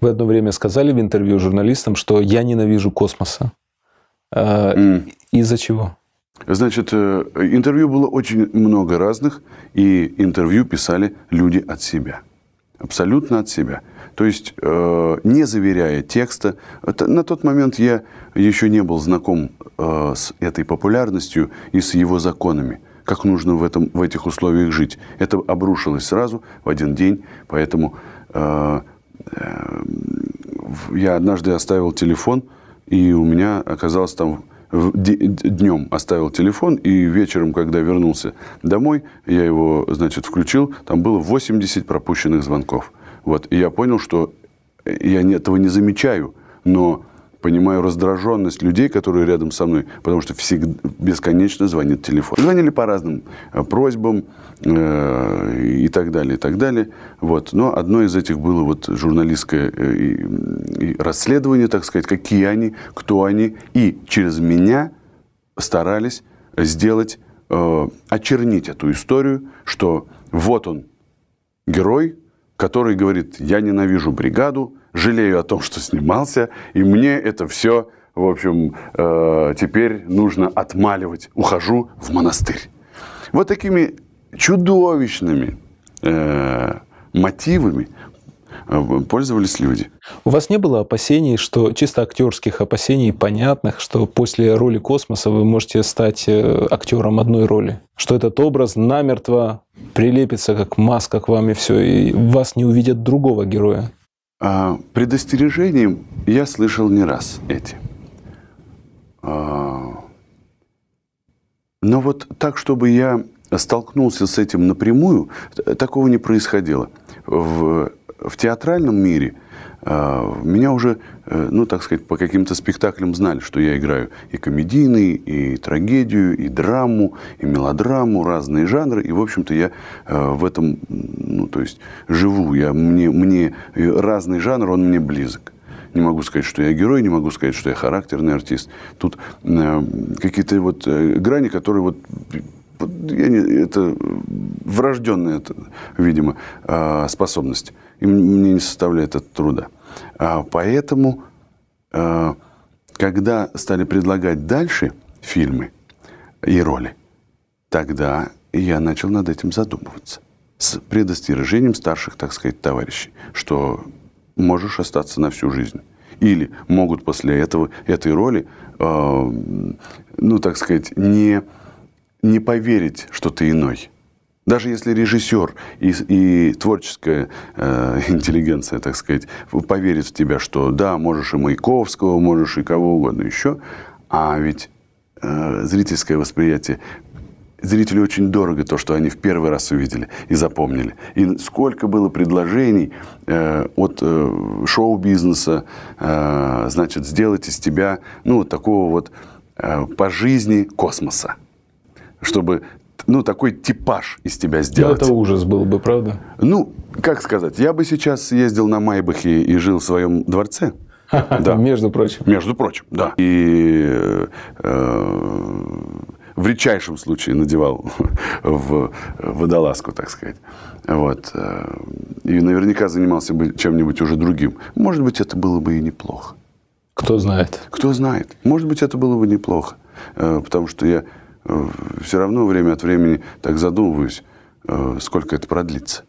Вы одно время сказали в интервью журналистам, что я ненавижу космоса. Mm. Из-за чего? Значит, э, интервью было очень много разных, и интервью писали люди от себя. Абсолютно от себя. То есть, э, не заверяя текста, на тот момент я еще не был знаком э, с этой популярностью и с его законами как нужно в, этом, в этих условиях жить. Это обрушилось сразу, в один день, поэтому я однажды оставил телефон, и у меня оказалось там днем оставил телефон, и вечером, когда вернулся домой, я его, значит, включил, там было 80 пропущенных звонков. Вот, и я понял, что я этого не замечаю, но понимаю раздраженность людей, которые рядом со мной, потому что всегда, бесконечно звонит телефон. Звонили по разным э, просьбам э, и так далее, и так далее. Вот. Но одно из этих было вот журналистское э, и, расследование, так сказать, какие они, кто они. И через меня старались сделать, э, очернить эту историю, что вот он, герой, который говорит, я ненавижу бригаду, жалею о том, что снимался, и мне это все, в общем, э, теперь нужно отмаливать. Ухожу в монастырь. Вот такими чудовищными э, мотивами а пользовались люди. У вас не было опасений, что чисто актерских опасений, понятных, что после роли космоса вы можете стать э, актером одной роли? Что этот образ намертво прилепится, как маска к вам, и все, и вас не увидят другого героя? А, предостережением я слышал не раз эти. А, но вот так, чтобы я столкнулся с этим напрямую, такого не происходило в в театральном мире а, меня уже, э, ну, так сказать, по каким-то спектаклям знали, что я играю и комедийный, и трагедию, и драму, и мелодраму, разные жанры. И, в общем-то, я э, в этом, ну, то есть, живу. Я, мне, мне э, разный жанр, он мне близок. Не могу сказать, что я герой, не могу сказать, что я характерный артист. Тут какие-то вот грани, которые вот я не, это врожденная, видимо, а, способность. И мне не составляет это труда. А поэтому, а, когда стали предлагать дальше фильмы и роли, тогда я начал над этим задумываться. С предостережением старших, так сказать, товарищей, что можешь остаться на всю жизнь. Или могут после этого, этой роли, ну, так сказать, не, не поверить, что ты иной. Даже если режиссер и, и творческая э, интеллигенция, так сказать, поверит в тебя, что да, можешь и Маяковского, можешь и кого угодно еще, а ведь э, зрительское восприятие зрителю очень дорого то, что они в первый раз увидели и запомнили. И сколько было предложений э, от э, шоу-бизнеса, э, значит, сделать из тебя, ну, такого вот э, по жизни космоса чтобы ну, такой типаж из тебя сделать. Ну, это ужас был бы, правда? Ну, как сказать, я бы сейчас ездил на Майбахе и жил в своем дворце. Да. Между прочим. Между прочим, да. И э, в редчайшем случае надевал в водолазку, так сказать. Вот. Э, и наверняка занимался бы чем-нибудь уже другим. Может быть, это было бы и неплохо. Кто знает? Кто знает. Может быть, это было бы неплохо. Э, потому что я Э, все равно время от времени так задумываюсь, э, сколько это продлится.